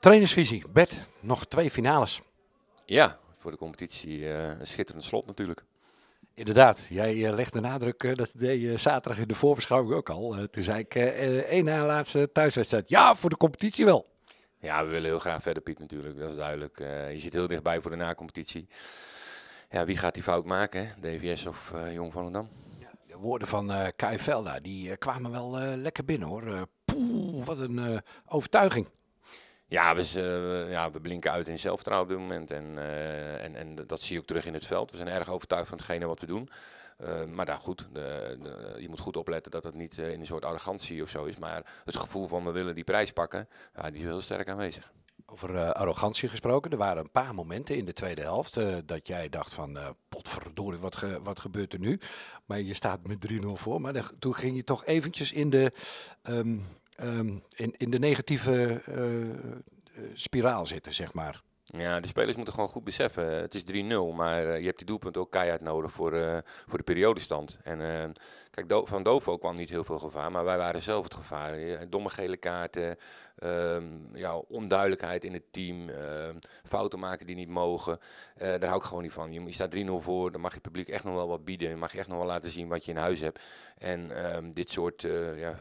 Trainersvisie, Bert, nog twee finales. Ja, voor de competitie eh, een schitterend slot natuurlijk. Inderdaad, jij eh, legt de nadruk, eh, dat deed je zaterdag in de voorbeschouwing ook al. toen zei ik, één na laatste thuiswedstrijd. Ja, voor de competitie wel. Ja, we willen heel graag verder, Piet, natuurlijk. Dat is duidelijk. je zit heel dichtbij voor de na-competitie. Ja, wie gaat die fout maken? Hè? DVS of Jong van der Dam? Ja, de woorden van Kai Velda, die kwamen wel lekker binnen, hoor. poeh, wat een overtuiging. Ja we, eh, ja, we blinken uit in zelfvertrouwen op dit moment. En, eh, en, en dat zie je ook terug in het veld. We zijn erg overtuigd van hetgene wat we doen. Eh, maar daar goed, de, je moet goed opletten dat het niet in een soort arrogantie of zo is. Maar het gevoel van we willen die prijs pakken, die is heel sterk aanwezig. Over arrogantie gesproken, er waren een paar momenten in de tweede helft dat jij dacht van uh, potverdorie, wat, wat gebeurt er nu? Maar je staat met 3-0 voor, maar toen ging je toch eventjes in de, ehm, Ehm, in, in de negatieve eh, eh, spiraal zitten, zeg maar. Ja, de spelers moeten gewoon goed beseffen. Eh, het is 3-0, maar je hebt die doelpunt ook keihard nodig voor, voor de periodestand. En kijk, van Dovo kwam niet heel veel gevaar, maar wij waren zelf het gevaar. Domme gele kaarten, ehm, ja, onduidelijkheid in het team, ehm, fouten maken die niet mogen. daar hou ik gewoon niet van. Je, staat 3-0 voor, dan mag je het publiek echt nog wel wat bieden. Je mag echt nog wel laten zien wat je in huis hebt. En dit soort ja,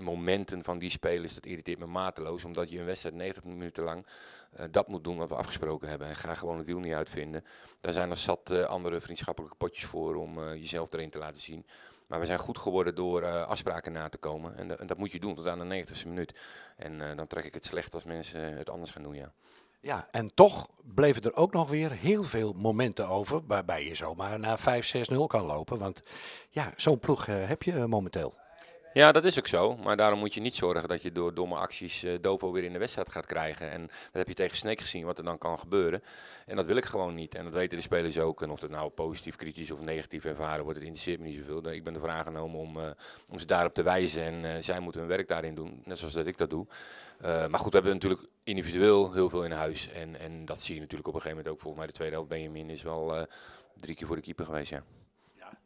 momenten van die spelers, dat irriteert me mateloos. Omdat je een wedstrijd 90 minuten lang eh, dat moet doen wat we afgesproken hebben. En ga gewoon het wiel niet uitvinden. Daar zijn er zat eh, andere vriendschappelijke potjes voor om eh, jezelf erin te laten zien. Maar we zijn goed geworden door afspraken na te komen. En, dat moet je doen tot aan de 90ste minuut. En dan trek ik het slecht als mensen het anders gaan doen, ja. Ja, en toch bleven er ook nog weer heel veel momenten over. Waarbij je zomaar naar 5-6-0 kan lopen. Want ja, zo'n ploeg heb je momenteel. Ja, dat is ook zo. Maar daarom moet je niet zorgen dat je door domme acties uh, Dovo weer in de wedstrijd gaat krijgen. En dat heb je tegen Sneek gezien, wat er dan kan gebeuren. En dat wil ik gewoon niet. En dat weten de spelers ook. En of dat nou positief, kritisch of negatief ervaren wordt, het interesseert me niet zoveel. Ik ben ervoor aangenomen om, eh, om ze daarop te wijzen. En eh, zij moeten hun werk daarin doen, net zoals dat ik dat doe. maar goed, we hebben natuurlijk individueel heel veel in huis. En, en dat zie je natuurlijk op een gegeven moment ook. Volgens mij de tweede helft Benjamin is wel drie keer voor de keeper geweest, ja.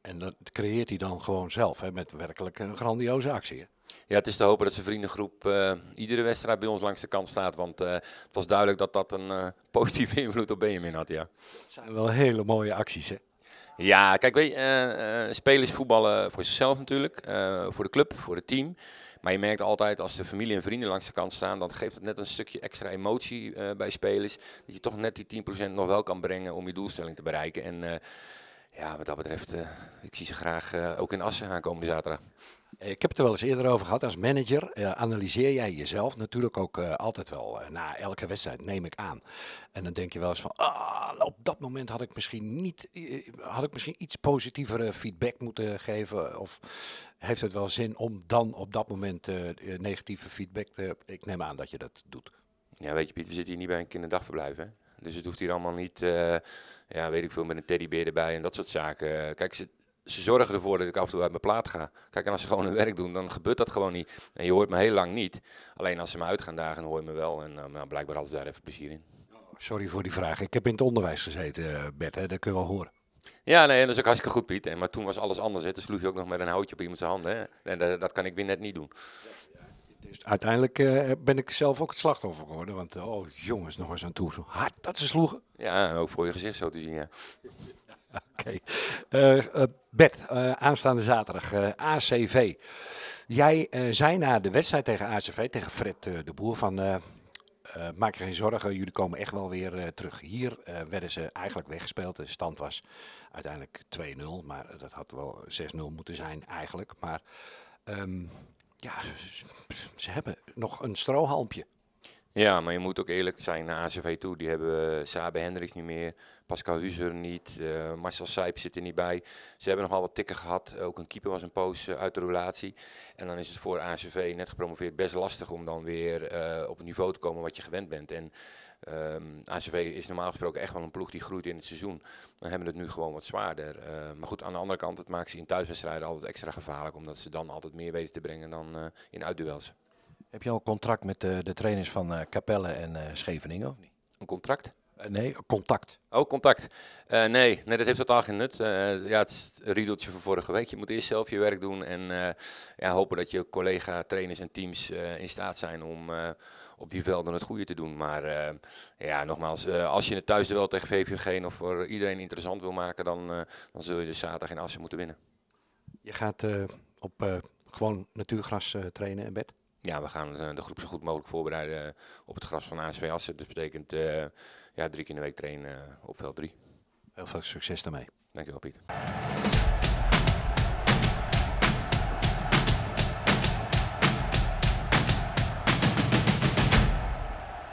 En dat creëert hij dan gewoon zelf hè, met werkelijk een grandioze actie. Hè? Ja, het is te hopen dat zijn vriendengroep eh, iedere wedstrijd bij ons langs de kant staat. Want eh, het was duidelijk dat dat een eh, positieve invloed op Benjamin had. Ja. Het zijn wel hele mooie acties, hè? Ja, kijk, weet je, spelers voetballen voor zichzelf natuurlijk, voor de club, voor het team. Maar je merkt altijd als de familie en vrienden langs de kant staan, dan geeft het net een stukje extra emotie bij spelers. Dat je toch net die 10% nog wel kan brengen om je doelstelling te bereiken. En ja, wat dat betreft, eh, ik zie ze graag eh, ook in Assen aankomen zaterdag. Eh, ik heb het er wel eens eerder over gehad. Als manager analyseer jij jezelf natuurlijk ook altijd wel. na elke wedstrijd neem ik aan. En dan denk je wel eens van, ah, op dat moment had ik misschien niet, had ik misschien iets positievere feedback moeten geven. Of heeft het wel zin om dan op dat moment negatieve feedback te. Ik neem aan dat je dat doet. Ja, weet je, Piet, we zitten hier niet bij een kinderdagverblijf, hè? Dus het hoeft hier allemaal niet, eh, ja, weet ik veel, met een teddybeer erbij en dat soort zaken. Kijk, ze, ze zorgen ervoor dat ik af en toe uit mijn plaat ga. Kijk, en als ze gewoon hun werk doen, dan gebeurt dat gewoon niet. En je hoort me heel lang niet. Alleen als ze me uit gaan dagen, hoor je me wel. En eh, nou, blijkbaar hadden ze daar even plezier in. Sorry voor die vraag. Ik heb in het onderwijs gezeten, eh, Bert. Hè? Dat kun je wel horen. Ja, nee, dat is ook hartstikke goed, Piet. Maar toen was alles anders. Hè. Toen sloeg je ook nog met een houtje op iemands hand. Hè. En dat, dat kan ik weer net niet doen. Dus uiteindelijk eh, ben ik zelf ook het slachtoffer geworden. Want oh jongens, nog eens aan toe. Zo hard dat ze sloegen. Ja, ook voor je gezicht zo te zien, ja. Oké. Eh, eh, Bert, aanstaande zaterdag, ACV. Jij zei na de wedstrijd tegen ACV, tegen Fred de Boer, van... maak je geen zorgen, jullie komen echt wel weer terug. Hier werden ze eigenlijk weggespeeld. De stand was uiteindelijk 2-0, maar dat had wel 6-0 moeten zijn eigenlijk. Maar ehm, ja, ze hebben nog een strohalmpje. Ja, maar je moet ook eerlijk zijn naar ACV toe. Die hebben eh, Sabe Hendricks niet meer, Pascal Huzer niet, uh, Marcel Sijp zit er niet bij. Ze hebben nogal wat tikken gehad. Ook een keeper was een poos eh, uit de relatie. En dan is het voor ACV, net gepromoveerd, best lastig om dan weer op het niveau te komen wat je gewend bent. En ehm, ACV is normaal gesproken echt wel een ploeg die groeit in het seizoen. Dan hebben we het nu gewoon wat zwaarder. maar goed, aan de andere kant, het maakt ze in thuiswedstrijden altijd extra gevaarlijk. Omdat ze dan altijd meer weten te brengen dan in uitduels. Heb je al contract met de, de trainers van eh, Capelle en eh, Scheveningen of niet? Een contract? Eh, nee, contact. Oh, contact. nee, nee, dat heeft totaal geen nut. ja, het is een riedeltje van vorige week. Je moet eerst zelf je werk doen en ja, hopen dat je collega, trainers en teams in staat zijn om op die velden het goede te doen. Maar ja, nogmaals, als je het thuis wel tegen VVG of voor iedereen interessant wil maken, dan, dan zul je dus zaterdag in Assen moeten winnen. Je gaat op gewoon natuurgras trainen in bed? Ja, we gaan eh, de groep zo goed mogelijk voorbereiden eh, op het gras van ASV Assen. Dat betekent eh, ja, drie keer in de week trainen op veld 3. Heel veel succes daarmee. Dankjewel Piet.